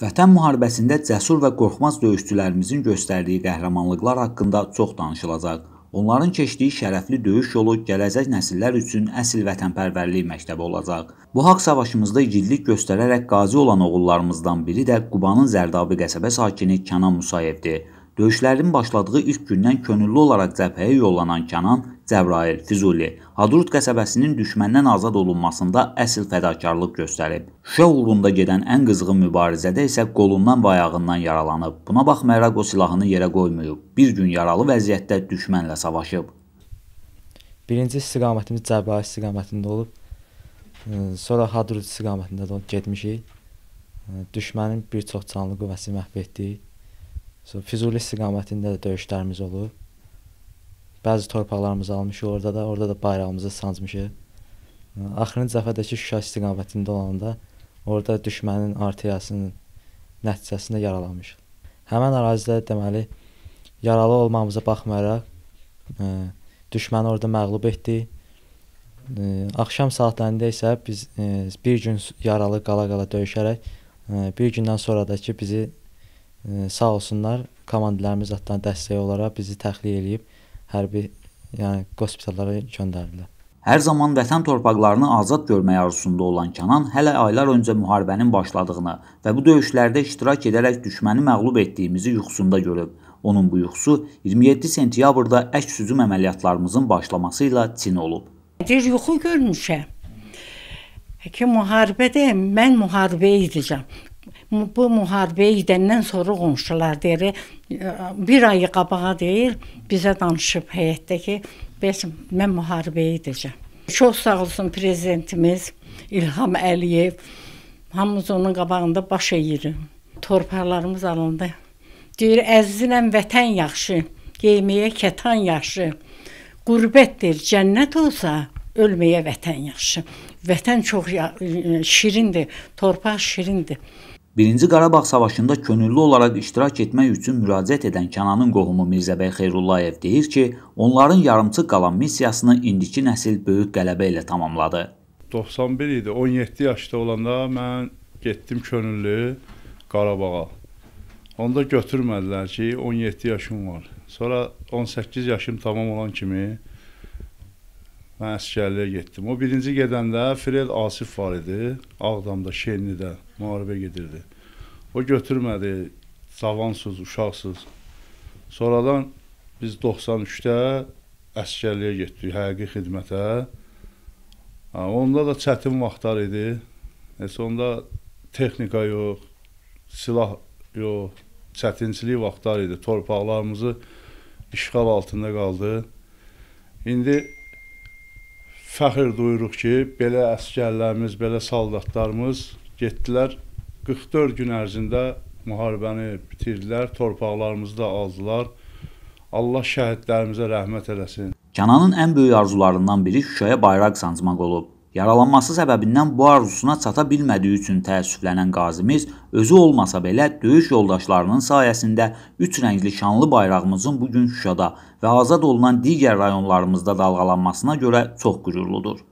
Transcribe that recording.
Vətən müharibəsində cəsur və qorxmaz döyüşçülərimizin göstərdiyi qəhrəmanlıqlar haqqında çox danışılacaq. Onların keçdiyi şərəfli döyüş yolu gələcək nəsillər üçün əsl vətənpərvərlik məktəbi olacaq. Bu haqq savaşımızda igidlik göstərərək qazi olan oğullarımızdan biri də Qubanın Zərdabi qəsəbə sakini Kənan Musayevdir. Döyüşlərin başladığı ilk gündən könüllü olaraq cəbhəyə yollanan Kənan Cəbrail Füzuli Hadrut qəsəbəsinin düşməndən azad olunmasında əsl fədakarlıq göstərib. Şuşa uğrunda gedən ən qızğın mübarizədə isə qolundan və ayağından yaralanıb. Buna baxmayaraq o silahını yerə qoymayıb. Bir gün yaralı vəziyyətdə düşmənlə savaşıb. Birinci istiqamətimiz Cəbrail istiqamətində olub. Sonra Hadrut istiqamətində də gedmişik. Düşmənin bir çox canlı qüvvəsi məhv etdik. Füzuli istiqamətində də döyüşlərimiz olub. Bəzi torpaqlarımızı almışıq orada da, orada da bayrağımızı sancmışıq. Axırıncı cəfədəki Şuşa istiqamətində olanda orada düşmənin artilleriyasının nəticəsində yaralanmışıq. Həmin ərazidə deməli yaralı olmamıza baxmayaraq ə, düşməni orada məğlub etdik. Ə, axşam saatlarında isə biz ə, bir gün yaralı qala-qala döyüşərək ə, bir gündən sonra da ki bizi Sağ olsunlar, komandalarımız adına dəstək olaraq bizi təxliyə eləyib hərbi yəni hospitallara göndərdilər. Hər zaman vətən torpaqlarını azad görmək arzusunda olan Kənan hələ aylar öncə müharibənin başladığını və bu döyüşlərdə iştirak edərək düşməni məğlub etdiyimizi yuxusunda görüb. Onun bu yuxusu 27 sentyabrda əks hücum əməliyyatlarımızın başlaması ilə çin olub. Bir yuxu görmüşəm ki, müharibədə mən müharibə edəcəm bu müharibə gedəndən sonra qonşular deyir, e, bir ay qabağa deyir, bizə danışıb həyətdə ki, bəs mən müharibəyə gedəcəm. Çox sağ olsun prezidentimiz İlham Əliyev. Hamımız onun qabağında baş əyirik. Torpaqlarımız alındı. Deyir, əzizləm vətən yaxşı, geyməyə kətan yaxşı. Qurbətdir, cənnət olsa ölməyə vətən yaxşı. Vətən çox e, şirindir, torpaq şirindir. 1-ci Qarabağ savaşında könüllü olaraq iştirak etmək üçün müraciət edən Kənanın qohumu Mirzəbəy Xeyrullayev deyir ki, onların yarımçıq qalan missiyasını indiki nəsil böyük qələbə ilə tamamladı. 91 idi, 17 yaşda olanda mən getdim könüllü Qarabağa. Onda götürmədilər ki, 17 yaşım var. Sonra 18 yaşım tamam olan kimi Mən əsgərliyə getdim. O birinci gedəndə Fred Asif var idi. Ağdamda, Şenlidə müharibə gedirdi. O götürmədi. Savansız, uşaqsız. Sonradan biz 93-də əsgərliyə getdik, həqiqi xidmətə. Ha, onda da çətin vaxtlar idi. Heç onda texnika yox, silah yox, çətinçilik vaxtlar idi. Torpaqlarımızı işğal altında qaldı. İndi fəxr duyuruq ki, belə əskərlərimiz, belə saldatlarımız getdilər 44 gün ərzində müharibəni bitirdilər, torpaqlarımızı da aldılar. Allah şəhidlərimizə rəhmət eləsin. Cananın ən böyük arzularından biri Şuşaya bayraq sancmaq olub. Yaralanması səbəbindən bu arzusuna çata bilmədiyi üçün təəssüflənən qazimiz özü olmasa belə döyüş yoldaşlarının sayəsində üç rəngli şanlı bayrağımızın bu gün Şuşada və azad olunan digər rayonlarımızda dalğalanmasına görə çox qürurludur.